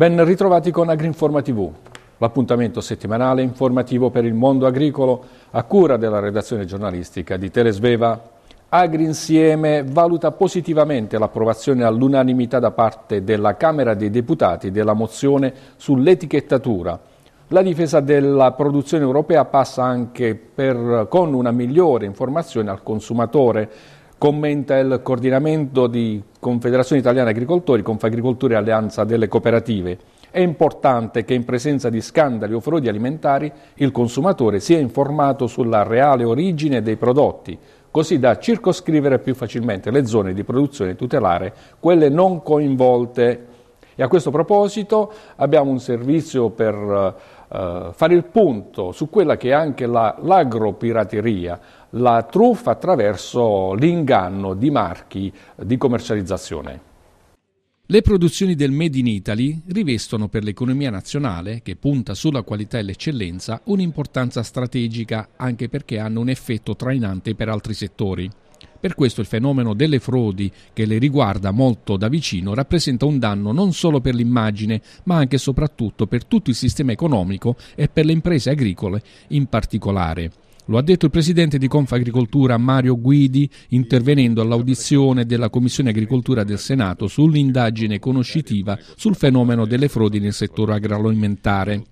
Ben ritrovati con Agrinforma TV, l'appuntamento settimanale informativo per il mondo agricolo a cura della redazione giornalistica di Telesveva. Agri Insieme valuta positivamente l'approvazione all'unanimità da parte della Camera dei Deputati della mozione sull'etichettatura. La difesa della produzione europea passa anche per, con una migliore informazione al consumatore Commenta il coordinamento di Confederazione Italiana Agricoltori, Confagricoltura e Alleanza delle Cooperative. È importante che in presenza di scandali o frodi alimentari il consumatore sia informato sulla reale origine dei prodotti, così da circoscrivere più facilmente le zone di produzione e tutelare quelle non coinvolte. E a questo proposito abbiamo un servizio per eh, fare il punto su quella che è anche la, l'agropirateria, la truffa attraverso l'inganno di marchi di commercializzazione. Le produzioni del Made in Italy rivestono per l'economia nazionale, che punta sulla qualità e l'eccellenza, un'importanza strategica anche perché hanno un effetto trainante per altri settori. Per questo il fenomeno delle frodi, che le riguarda molto da vicino, rappresenta un danno non solo per l'immagine, ma anche e soprattutto per tutto il sistema economico e per le imprese agricole in particolare. Lo ha detto il presidente di Confagricoltura Mario Guidi intervenendo all'audizione della Commissione Agricoltura del Senato sull'indagine conoscitiva sul fenomeno delle frodi nel settore agroalimentare.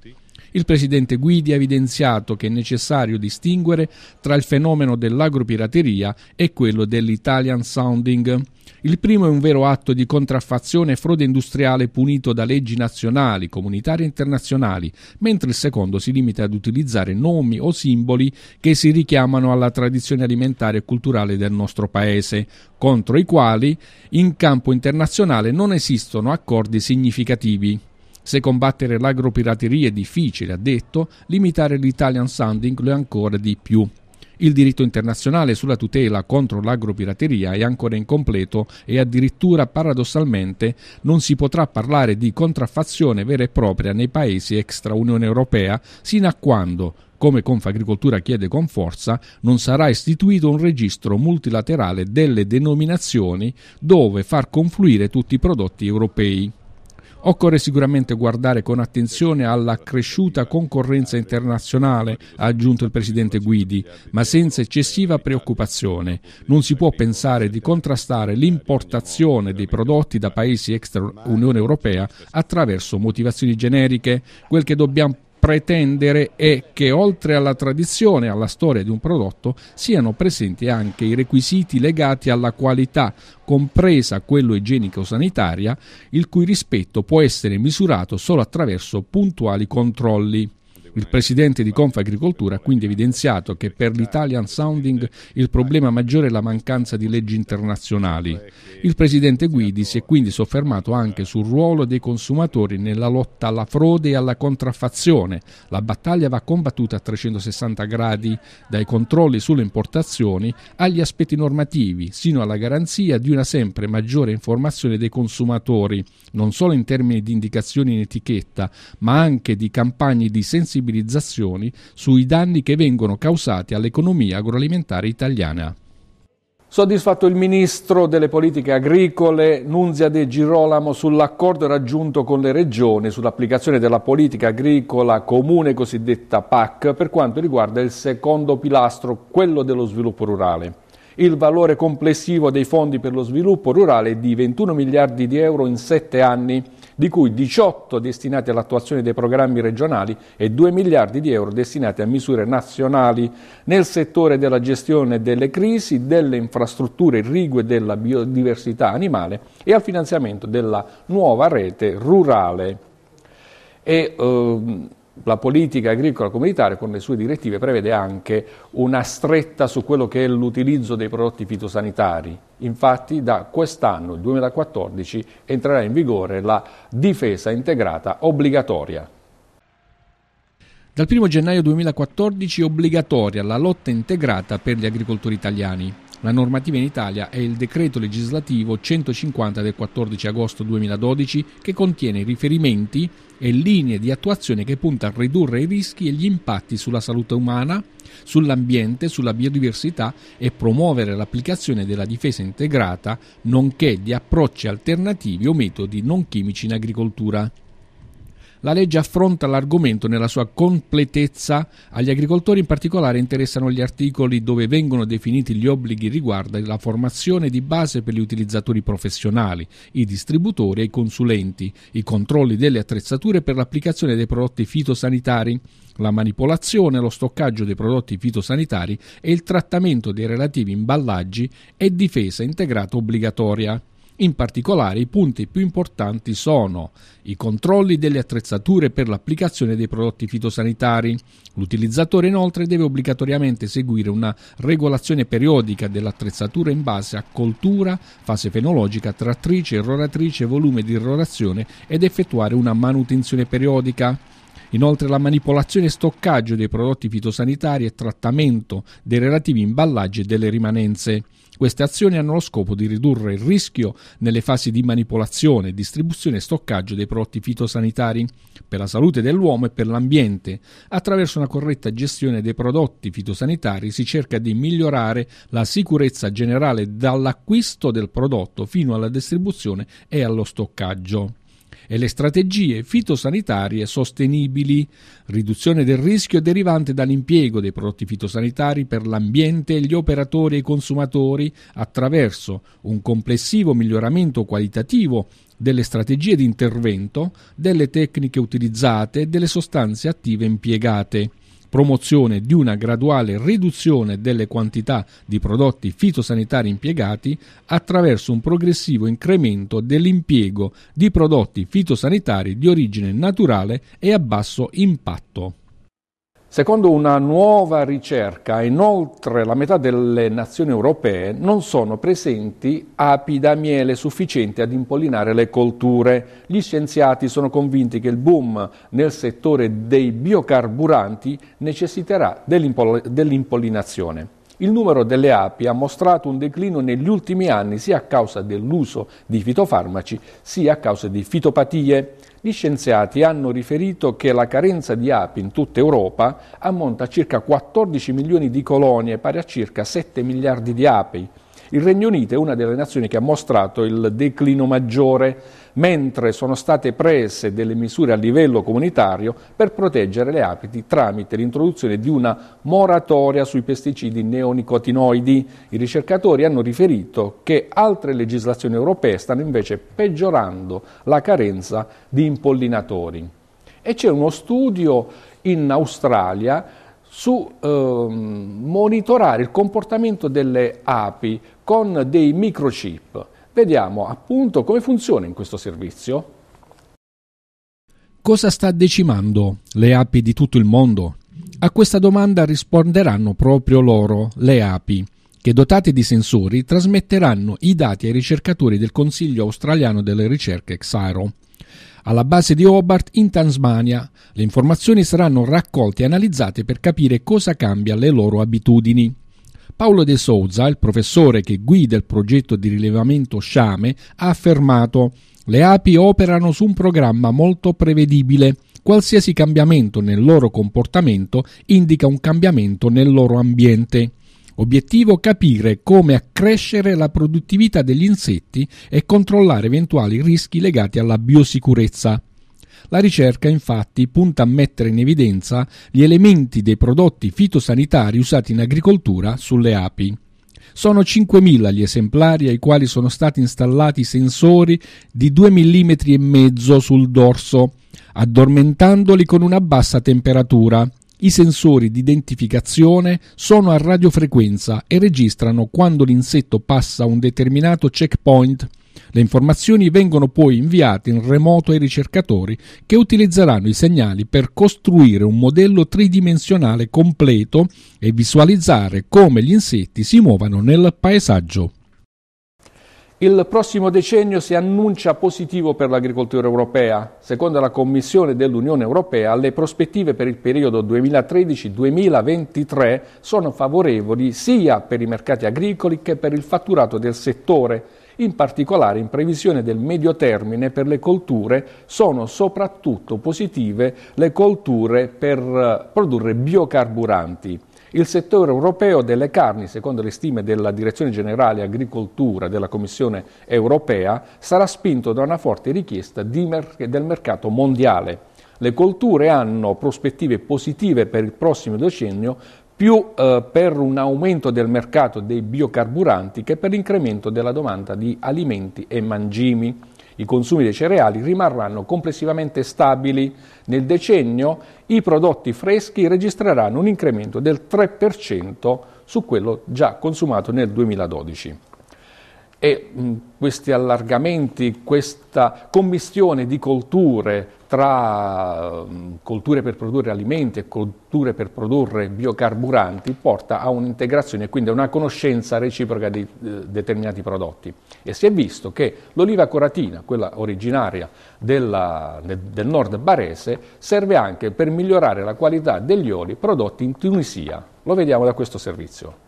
Il presidente Guidi ha evidenziato che è necessario distinguere tra il fenomeno dell'agropirateria e quello dell'Italian sounding. Il primo è un vero atto di contraffazione e frode industriale punito da leggi nazionali, comunitarie e internazionali, mentre il secondo si limita ad utilizzare nomi o simboli che si richiamano alla tradizione alimentare e culturale del nostro paese, contro i quali in campo internazionale non esistono accordi significativi. Se combattere l'agropirateria è difficile, ha detto, limitare l'Italian Sounding lo è ancora di più. Il diritto internazionale sulla tutela contro l'agropirateria è ancora incompleto e addirittura paradossalmente non si potrà parlare di contraffazione vera e propria nei paesi extra Unione Europea sino a quando, come Confagricoltura chiede con forza, non sarà istituito un registro multilaterale delle denominazioni dove far confluire tutti i prodotti europei. Occorre sicuramente guardare con attenzione alla cresciuta concorrenza internazionale, ha aggiunto il presidente Guidi, ma senza eccessiva preoccupazione. Non si può pensare di contrastare l'importazione dei prodotti da paesi extra Unione Europea attraverso motivazioni generiche. Quel che dobbiamo pretendere è che oltre alla tradizione e alla storia di un prodotto siano presenti anche i requisiti legati alla qualità, compresa quello igienico-sanitaria, il cui rispetto può essere misurato solo attraverso puntuali controlli. Il presidente di Confagricoltura ha quindi evidenziato che per l'Italian Sounding il problema maggiore è la mancanza di leggi internazionali. Il presidente Guidi si è quindi soffermato anche sul ruolo dei consumatori nella lotta alla frode e alla contraffazione. La battaglia va combattuta a 360 gradi, dai controlli sulle importazioni agli aspetti normativi, sino alla garanzia di una sempre maggiore informazione dei consumatori, non solo in termini di indicazioni in etichetta, ma anche di campagne di sensibilizzazione sensibilizzazioni sui danni che vengono causati all'economia agroalimentare italiana. Soddisfatto il ministro delle politiche agricole Nunzia De Girolamo sull'accordo raggiunto con le regioni sull'applicazione della politica agricola comune cosiddetta PAC per quanto riguarda il secondo pilastro, quello dello sviluppo rurale. Il valore complessivo dei fondi per lo sviluppo rurale è di 21 miliardi di euro in sette anni di cui 18 destinati all'attuazione dei programmi regionali e 2 miliardi di euro destinati a misure nazionali nel settore della gestione delle crisi, delle infrastrutture irrigue della biodiversità animale e al finanziamento della nuova rete rurale. E, ehm, la politica agricola comunitaria con le sue direttive prevede anche una stretta su quello che è l'utilizzo dei prodotti fitosanitari. Infatti da quest'anno, il 2014, entrerà in vigore la difesa integrata obbligatoria. Dal 1 gennaio 2014 è obbligatoria la lotta integrata per gli agricoltori italiani. La normativa in Italia è il decreto legislativo 150 del 14 agosto 2012 che contiene riferimenti e linee di attuazione che punta a ridurre i rischi e gli impatti sulla salute umana, sull'ambiente, sulla biodiversità e promuovere l'applicazione della difesa integrata, nonché di approcci alternativi o metodi non chimici in agricoltura. La legge affronta l'argomento nella sua completezza. Agli agricoltori in particolare interessano gli articoli dove vengono definiti gli obblighi riguardo la formazione di base per gli utilizzatori professionali, i distributori e i consulenti, i controlli delle attrezzature per l'applicazione dei prodotti fitosanitari, la manipolazione, lo stoccaggio dei prodotti fitosanitari e il trattamento dei relativi imballaggi e difesa integrata obbligatoria. In particolare i punti più importanti sono i controlli delle attrezzature per l'applicazione dei prodotti fitosanitari. L'utilizzatore inoltre deve obbligatoriamente seguire una regolazione periodica dell'attrezzatura in base a coltura, fase fenologica, trattrice, erroratrice, volume di irrorazione ed effettuare una manutenzione periodica. Inoltre la manipolazione e stoccaggio dei prodotti fitosanitari e trattamento dei relativi imballaggi e delle rimanenze. Queste azioni hanno lo scopo di ridurre il rischio nelle fasi di manipolazione, distribuzione e stoccaggio dei prodotti fitosanitari per la salute dell'uomo e per l'ambiente. Attraverso una corretta gestione dei prodotti fitosanitari si cerca di migliorare la sicurezza generale dall'acquisto del prodotto fino alla distribuzione e allo stoccaggio e le strategie fitosanitarie sostenibili, riduzione del rischio derivante dall'impiego dei prodotti fitosanitari per l'ambiente gli operatori e i consumatori attraverso un complessivo miglioramento qualitativo delle strategie di intervento, delle tecniche utilizzate e delle sostanze attive impiegate promozione di una graduale riduzione delle quantità di prodotti fitosanitari impiegati attraverso un progressivo incremento dell'impiego di prodotti fitosanitari di origine naturale e a basso impatto. Secondo una nuova ricerca, inoltre la metà delle nazioni europee non sono presenti api da miele sufficienti ad impollinare le colture. Gli scienziati sono convinti che il boom nel settore dei biocarburanti necessiterà dell'impollinazione il numero delle api ha mostrato un declino negli ultimi anni sia a causa dell'uso di fitofarmaci sia a causa di fitopatie. Gli scienziati hanno riferito che la carenza di api in tutta Europa ammonta a circa 14 milioni di colonie, pari a circa 7 miliardi di api. Il Regno Unito è una delle nazioni che ha mostrato il declino maggiore mentre sono state prese delle misure a livello comunitario per proteggere le api tramite l'introduzione di una moratoria sui pesticidi neonicotinoidi. I ricercatori hanno riferito che altre legislazioni europee stanno invece peggiorando la carenza di impollinatori. E c'è uno studio in Australia su eh, monitorare il comportamento delle api con dei microchip Vediamo appunto come funziona in questo servizio. Cosa sta decimando le api di tutto il mondo? A questa domanda risponderanno proprio loro, le api, che dotate di sensori trasmetteranno i dati ai ricercatori del Consiglio australiano delle ricerche XIRO. Alla base di Hobart in Tasmania le informazioni saranno raccolte e analizzate per capire cosa cambia le loro abitudini. Paolo De Souza, il professore che guida il progetto di rilevamento Sciame, ha affermato le api operano su un programma molto prevedibile. Qualsiasi cambiamento nel loro comportamento indica un cambiamento nel loro ambiente. Obiettivo capire come accrescere la produttività degli insetti e controllare eventuali rischi legati alla biosicurezza. La ricerca infatti punta a mettere in evidenza gli elementi dei prodotti fitosanitari usati in agricoltura sulle api. Sono 5.000 gli esemplari ai quali sono stati installati sensori di 2,5 mm sul dorso, addormentandoli con una bassa temperatura. I sensori di identificazione sono a radiofrequenza e registrano quando l'insetto passa un determinato checkpoint le informazioni vengono poi inviate in remoto ai ricercatori che utilizzeranno i segnali per costruire un modello tridimensionale completo e visualizzare come gli insetti si muovano nel paesaggio. Il prossimo decennio si annuncia positivo per l'agricoltura europea. Secondo la Commissione dell'Unione Europea, le prospettive per il periodo 2013-2023 sono favorevoli sia per i mercati agricoli che per il fatturato del settore. In particolare, in previsione del medio termine per le colture, sono soprattutto positive le colture per eh, produrre biocarburanti. Il settore europeo delle carni, secondo le stime della Direzione Generale Agricoltura della Commissione europea, sarà spinto da una forte richiesta merc del mercato mondiale. Le colture hanno prospettive positive per il prossimo decennio più eh, per un aumento del mercato dei biocarburanti che per l'incremento della domanda di alimenti e mangimi. I consumi dei cereali rimarranno complessivamente stabili. Nel decennio i prodotti freschi registreranno un incremento del 3% su quello già consumato nel 2012 e mh, questi allargamenti, questa commistione di colture tra mh, colture per produrre alimenti e colture per produrre biocarburanti porta a un'integrazione e quindi a una conoscenza reciproca di eh, determinati prodotti. E si è visto che l'oliva coratina, quella originaria della, de, del nord barese, serve anche per migliorare la qualità degli oli prodotti in Tunisia. Lo vediamo da questo servizio.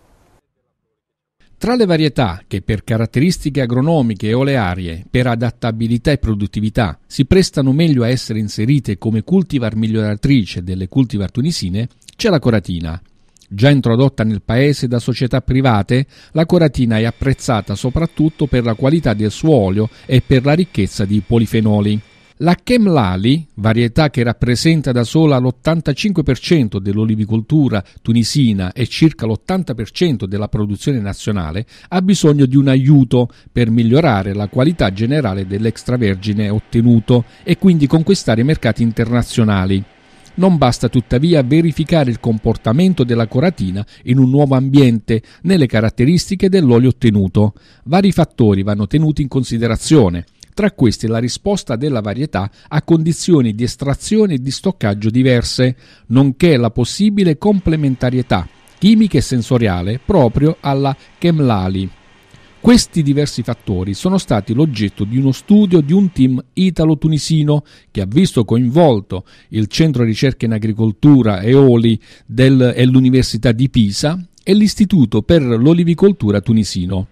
Tra le varietà che per caratteristiche agronomiche e olearie, per adattabilità e produttività, si prestano meglio a essere inserite come cultivar miglioratrice delle cultivar tunisine, c'è la coratina. Già introdotta nel paese da società private, la coratina è apprezzata soprattutto per la qualità del suo olio e per la ricchezza di polifenoli. La Kemlali, varietà che rappresenta da sola l'85% dell'olivicoltura tunisina e circa l'80% della produzione nazionale, ha bisogno di un aiuto per migliorare la qualità generale dell'extravergine ottenuto e quindi conquistare i mercati internazionali. Non basta tuttavia verificare il comportamento della coratina in un nuovo ambiente nelle caratteristiche dell'olio ottenuto. Vari fattori vanno tenuti in considerazione – tra questi la risposta della varietà a condizioni di estrazione e di stoccaggio diverse, nonché la possibile complementarietà chimica e sensoriale proprio alla Chemlali. Questi diversi fattori sono stati l'oggetto di uno studio di un team italo-tunisino che ha visto coinvolto il Centro Ricerca in Agricoltura EOLI del, e l'Università di Pisa e l'Istituto per l'Olivicoltura tunisino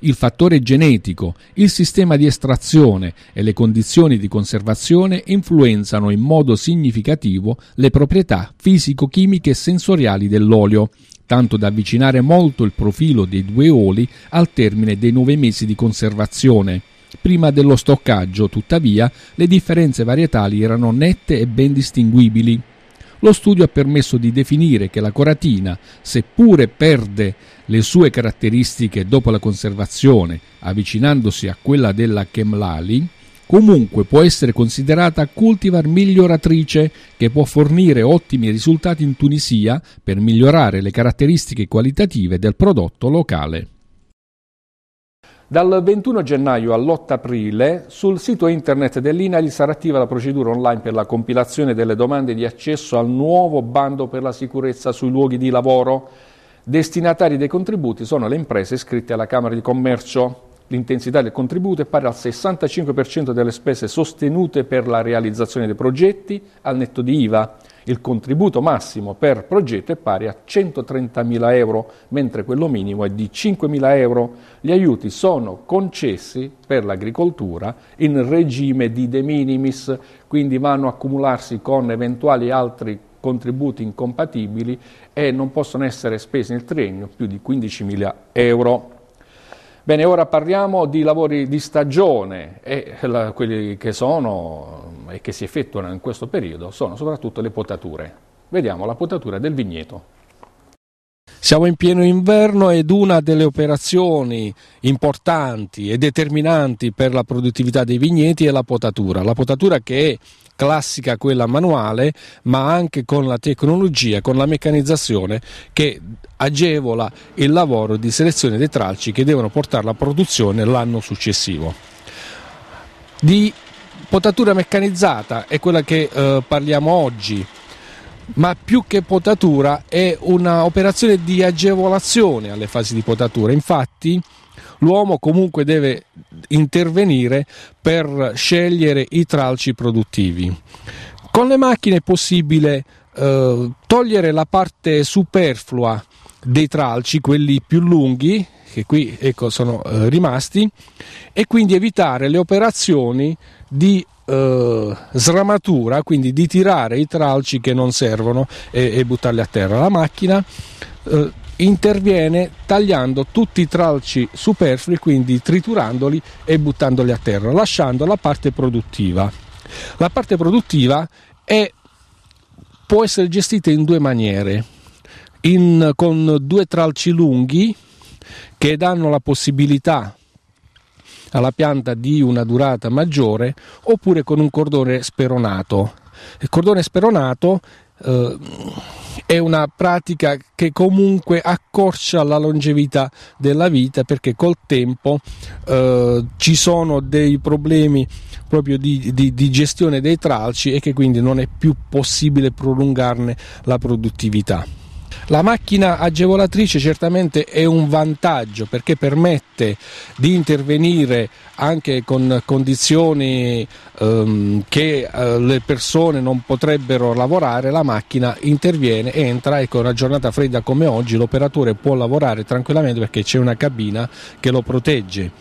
il fattore genetico, il sistema di estrazione e le condizioni di conservazione influenzano in modo significativo le proprietà fisico-chimiche e sensoriali dell'olio, tanto da avvicinare molto il profilo dei due oli al termine dei nove mesi di conservazione. Prima dello stoccaggio, tuttavia, le differenze varietali erano nette e ben distinguibili lo studio ha permesso di definire che la coratina, seppure perde le sue caratteristiche dopo la conservazione, avvicinandosi a quella della Kemlali, comunque può essere considerata cultivar miglioratrice che può fornire ottimi risultati in Tunisia per migliorare le caratteristiche qualitative del prodotto locale. Dal 21 gennaio all'8 aprile sul sito internet dell'INAIL sarà attiva la procedura online per la compilazione delle domande di accesso al nuovo bando per la sicurezza sui luoghi di lavoro. Destinatari dei contributi sono le imprese iscritte alla Camera di Commercio. L'intensità del contributo è pari al 65% delle spese sostenute per la realizzazione dei progetti al netto di IVA. Il contributo massimo per progetto è pari a 130.000 euro, mentre quello minimo è di 5.000 euro. Gli aiuti sono concessi per l'agricoltura in regime di de minimis, quindi vanno a accumularsi con eventuali altri contributi incompatibili e non possono essere spesi nel triennio più di 15.000 euro. Bene, ora parliamo di lavori di stagione e la, quelli che sono e che si effettuano in questo periodo sono soprattutto le potature. Vediamo la potatura del vigneto. Siamo in pieno inverno ed una delle operazioni importanti e determinanti per la produttività dei vigneti è la potatura. La potatura che è classica, quella manuale, ma anche con la tecnologia, con la meccanizzazione che agevola il lavoro di selezione dei tralci che devono portare alla produzione l'anno successivo. Di potatura meccanizzata è quella che eh, parliamo oggi, ma più che potatura è un'operazione di agevolazione alle fasi di potatura. Infatti l'uomo comunque deve intervenire per scegliere i tralci produttivi. Con le macchine è possibile eh, togliere la parte superflua dei tralci, quelli più lunghi, che qui ecco, sono eh, rimasti, e quindi evitare le operazioni di eh, sramatura, quindi di tirare i tralci che non servono e, e buttarli a terra. La macchina eh, interviene tagliando tutti i tralci superflui, quindi triturandoli e buttandoli a terra, lasciando la parte produttiva. La parte produttiva è, può essere gestita in due maniere, in, con due tralci lunghi che danno la possibilità alla pianta di una durata maggiore oppure con un cordone speronato. Il cordone speronato eh, è una pratica che comunque accorcia la longevità della vita perché col tempo eh, ci sono dei problemi proprio di, di, di, gestione dei tralci e che quindi non è più possibile prolungarne la produttività. La macchina agevolatrice certamente è un vantaggio perché permette di intervenire anche con condizioni ehm, che eh, le persone non potrebbero lavorare, la macchina interviene, entra e con una giornata fredda come oggi l'operatore può lavorare tranquillamente perché c'è una cabina che lo protegge.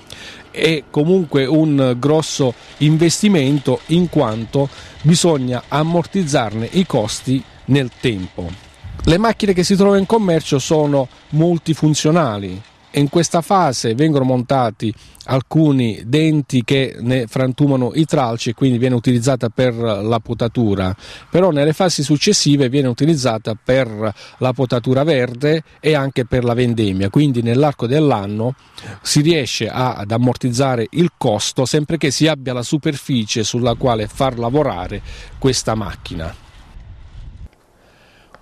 È comunque un grosso investimento in quanto bisogna ammortizzarne i costi nel tempo. Le macchine che si trovano in commercio sono multifunzionali, in questa fase vengono montati alcuni denti che ne frantumano i tralci e quindi viene utilizzata per la potatura, però nelle fasi successive viene utilizzata per la potatura verde e anche per la vendemmia, quindi nell'arco dell'anno si riesce a, ad ammortizzare il costo sempre che si abbia la superficie sulla quale far lavorare questa macchina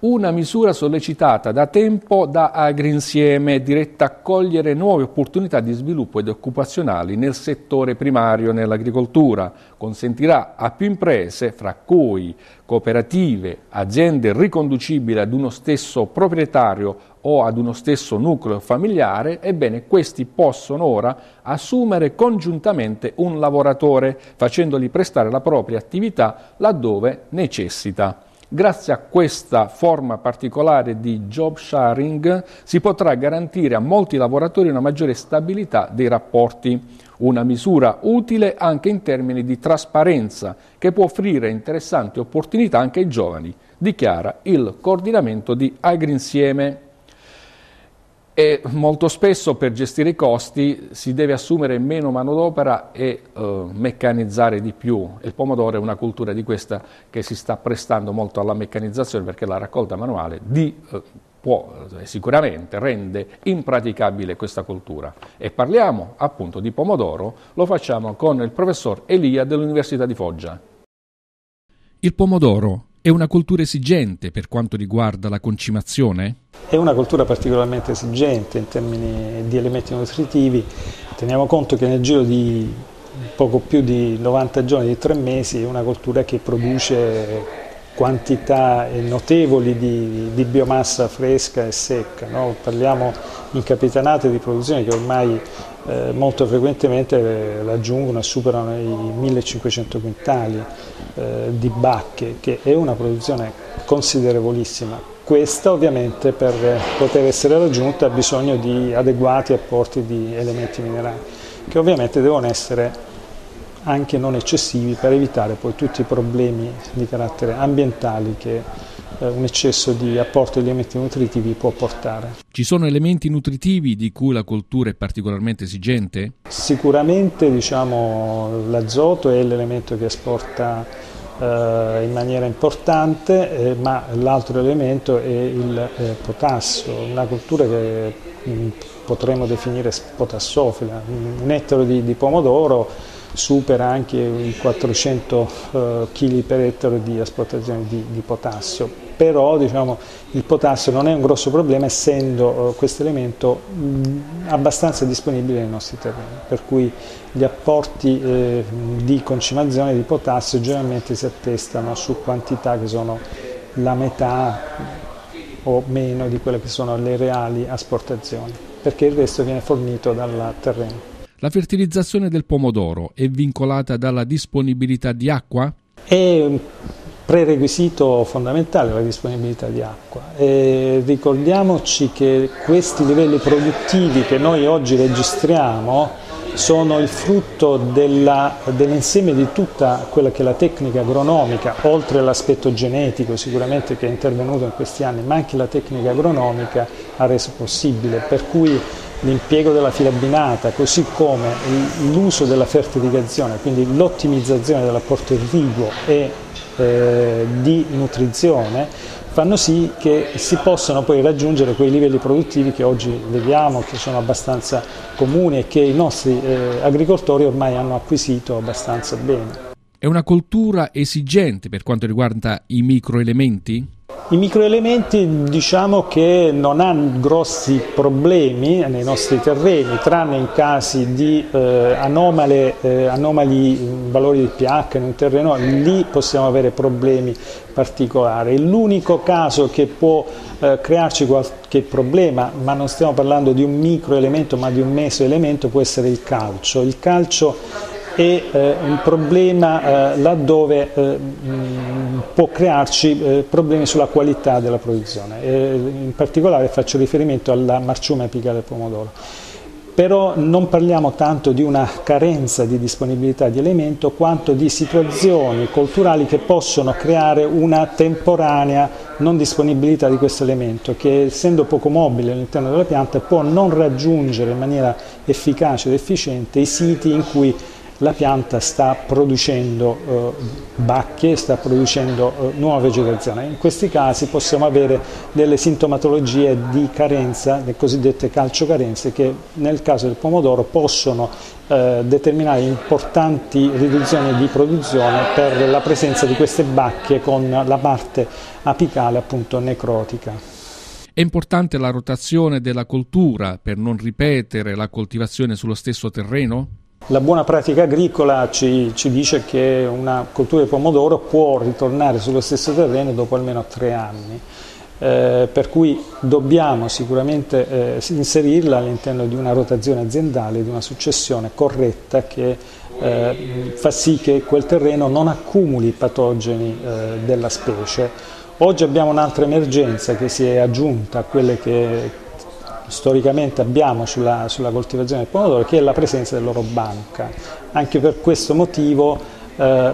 una misura sollecitata da tempo da Agrinsieme diretta a cogliere nuove opportunità di sviluppo ed occupazionali nel settore primario nell'agricoltura. Consentirà a più imprese, fra cui cooperative, aziende riconducibili ad uno stesso proprietario o ad uno stesso nucleo familiare, ebbene questi possono ora assumere congiuntamente un lavoratore facendogli prestare la propria attività laddove necessita. Grazie a questa forma particolare di job sharing si potrà garantire a molti lavoratori una maggiore stabilità dei rapporti, una misura utile anche in termini di trasparenza che può offrire interessanti opportunità anche ai giovani, dichiara il coordinamento di Agri Insieme e molto spesso per gestire i costi si deve assumere meno manodopera e eh, meccanizzare di più. Il pomodoro è una cultura di questa che si sta prestando molto alla meccanizzazione perché la raccolta manuale di, eh, può, eh, sicuramente rende impraticabile questa cultura. E parliamo appunto di pomodoro, lo facciamo con il professor Elia dell'Università di Foggia. Il pomodoro è una cultura esigente per quanto riguarda la concimazione? È una cultura particolarmente esigente in termini di elementi nutritivi. Teniamo conto che nel giro di poco più di 90 giorni, di 3 mesi, è una coltura che produce quantità notevoli di, di, biomassa fresca e secca. No? Parliamo in capitanate di produzione che ormai eh, molto frequentemente eh, raggiungono e superano i 1500 quintali eh, di bacche, che è una produzione considerevolissima. Questa ovviamente per poter essere raggiunta ha bisogno di adeguati apporti di elementi minerali, che ovviamente devono essere anche non eccessivi per evitare poi tutti i problemi di carattere ambientali che eh, un eccesso di apporto di elementi nutritivi può portare. Ci sono elementi nutritivi di cui la coltura è particolarmente esigente? Sicuramente diciamo, l'azoto è l'elemento che esporta eh, in maniera importante, eh, ma l'altro elemento è il eh, potassio, una coltura che mm, potremmo definire potassofila, un ettaro di, di pomodoro supera anche i 400 kg eh, per ettaro di asportazione di, di potassio, però diciamo, il potassio non è un grosso problema essendo eh, questo elemento mm, abbastanza disponibile nei nostri terreni, per cui gli apporti eh, di concimazione di potassio generalmente si attestano su quantità che sono la metà o meno di quelle che sono le reali asportazioni, perché il resto viene fornito dal terreno. La fertilizzazione del pomodoro è vincolata dalla disponibilità di acqua? È un prerequisito fondamentale la disponibilità di acqua. E ricordiamoci che questi livelli produttivi che noi oggi registriamo sono il frutto dell'insieme di tutta quella che è la tecnica agronomica, oltre all'aspetto genetico sicuramente che è intervenuto in questi anni, ma anche la tecnica agronomica ha reso possibile, per cui l'impiego della filabinata, così come l'uso della fertilizzazione, quindi l'ottimizzazione dell'apporto irriguo e eh, di nutrizione, fanno sì che si possano poi raggiungere quei livelli produttivi che oggi vediamo, che sono abbastanza comuni e che i nostri eh, agricoltori ormai hanno acquisito abbastanza bene. È una cultura esigente per quanto riguarda i microelementi? I microelementi diciamo che non hanno grossi problemi nei nostri terreni, tranne in casi di eh, anomale, eh, anomali valori di pH in un terreno, lì possiamo avere problemi particolari. L'unico caso che può eh, crearci qualche problema, ma non stiamo parlando di un microelemento ma di un mesoelemento, può essere il calcio. Il calcio è eh, un problema eh, laddove mh, eh, mm, può crearci eh, problemi sulla qualità della produzione. in particolare faccio riferimento alla marciume apicale del pomodoro. Però non parliamo tanto di una carenza di disponibilità di elemento quanto di situazioni culturali che possono creare una temporanea non disponibilità di questo elemento che essendo poco mobile all'interno della pianta può non raggiungere in maniera efficace ed efficiente i siti in cui la pianta sta producendo eh, bacche, sta producendo eh, nuova vegetazione. In questi casi possiamo avere delle sintomatologie di carenza, le cosiddette calciocarenze, che nel caso del pomodoro possono eh, determinare importanti riduzioni di produzione per la presenza di queste bacche con la parte apicale appunto necrotica. È importante la rotazione della coltura per non ripetere la coltivazione sullo stesso terreno? La buona pratica agricola ci, ci, dice che una coltura di pomodoro può ritornare sullo stesso terreno dopo almeno tre anni, eh, per cui dobbiamo sicuramente eh, inserirla all'interno di una rotazione aziendale, di una successione corretta che eh, fa sì che quel terreno non accumuli patogeni eh, della specie. Oggi abbiamo un'altra emergenza che si è aggiunta a quelle che, storicamente abbiamo sulla, sulla coltivazione del pomodoro, che è la presenza dell'oro banca. Anche per questo motivo eh,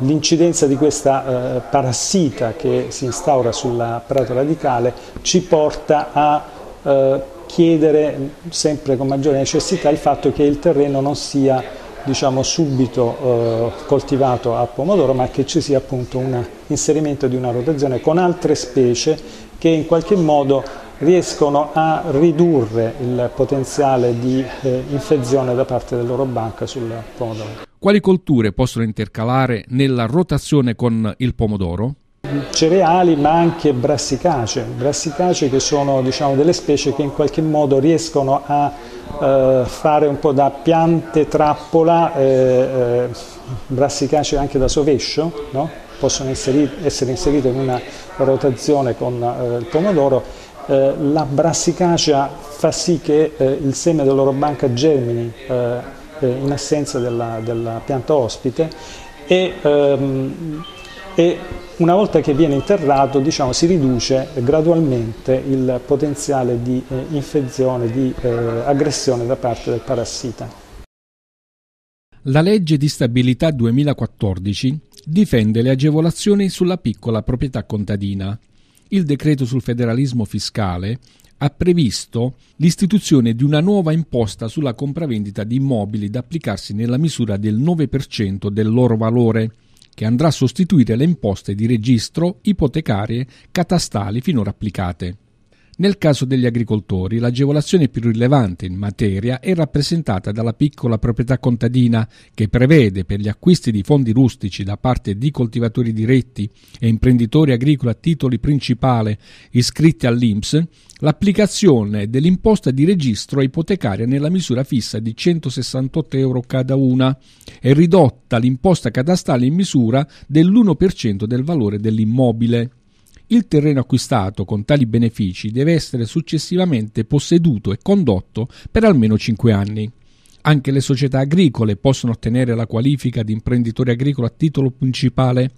l'incidenza di questa eh, parassita che si instaura sulla prato radicale ci porta a eh, chiedere sempre con maggiore necessità il fatto che il terreno non sia diciamo, subito eh, coltivato a pomodoro, ma che ci sia appunto un inserimento di una rotazione con altre specie che in qualche modo riescono a ridurre il potenziale di eh, infezione da parte della loro banca sul pomodoro. Quali colture possono intercalare nella rotazione con il pomodoro? cereali ma anche brassicace, brassicacee che sono diciamo, delle specie che in qualche modo riescono a eh, fare un po' da piante trappola, eh, eh, anche da sovescio, no? possono inserire, essere inserite in una rotazione con eh, il pomodoro eh, la brassicacea fa sì che eh, il seme dell'orobanca germini eh, eh, in assenza della, della, pianta ospite e, ehm, e una volta che viene interrato diciamo, si riduce gradualmente il potenziale di eh, infezione, di eh, aggressione da parte del parassita. La legge di stabilità 2014 difende le agevolazioni sulla piccola proprietà contadina il decreto sul federalismo fiscale ha previsto l'istituzione di una nuova imposta sulla compravendita di immobili da applicarsi nella misura del 9% del loro valore, che andrà a sostituire le imposte di registro, ipotecarie, catastali finora applicate. Nel caso degli agricoltori, l'agevolazione più rilevante in materia è rappresentata dalla piccola proprietà contadina, che prevede per gli acquisti di fondi rustici da parte di coltivatori diretti e imprenditori agricoli a titoli principale iscritti all'INPS l'applicazione dell'imposta di registro ipotecaria nella misura fissa di 168 euro cada una e ridotta l'imposta cadastale in misura dell'1% del valore dell'immobile. Il terreno acquistato con tali benefici deve essere successivamente posseduto e condotto per almeno 5 anni. Anche le società agricole possono ottenere la qualifica di imprenditore agricolo a titolo principale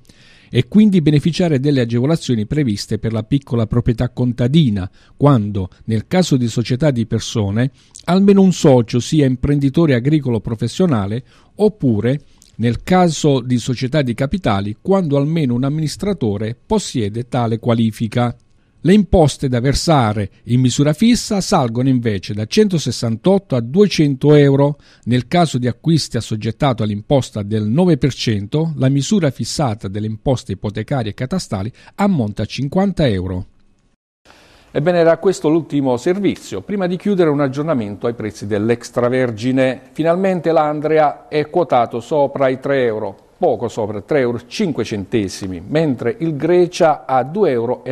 e quindi beneficiare delle agevolazioni previste per la piccola proprietà contadina, quando, nel caso di società di persone, almeno un socio sia imprenditore agricolo professionale oppure nel caso di società di capitali quando almeno un amministratore possiede tale qualifica. Le imposte da versare in misura fissa salgono invece da 168 a 200 euro. Nel caso di acquisti assoggettato all'imposta del 9%, la misura fissata delle imposte ipotecarie e catastali ammonta a 50 euro. Ebbene era questo l'ultimo servizio, prima di chiudere un aggiornamento ai prezzi dell'extravergine. Finalmente l'Andrea è quotato sopra i 3 euro, poco sopra 3,5 euro, mentre il Grecia a 2,95 euro,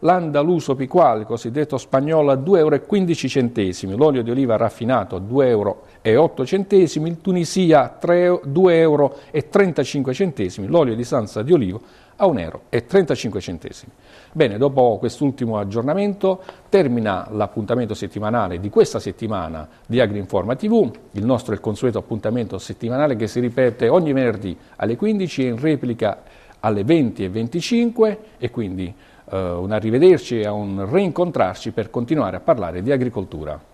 l'Andaluso Piqual, cosiddetto spagnolo, a 2,15 euro, l'olio di oliva raffinato a 2,08 euro, il Tunisia a 2,35 euro, l'olio di sanza di olivo a 1,35 euro. Bene, dopo quest'ultimo aggiornamento termina l'appuntamento settimanale di questa settimana di Agriinforma TV, il nostro è il consueto appuntamento settimanale che si ripete ogni venerdì alle 15 e in replica alle 20 e 25 e quindi eh, un arrivederci e un rincontrarci per continuare a parlare di agricoltura.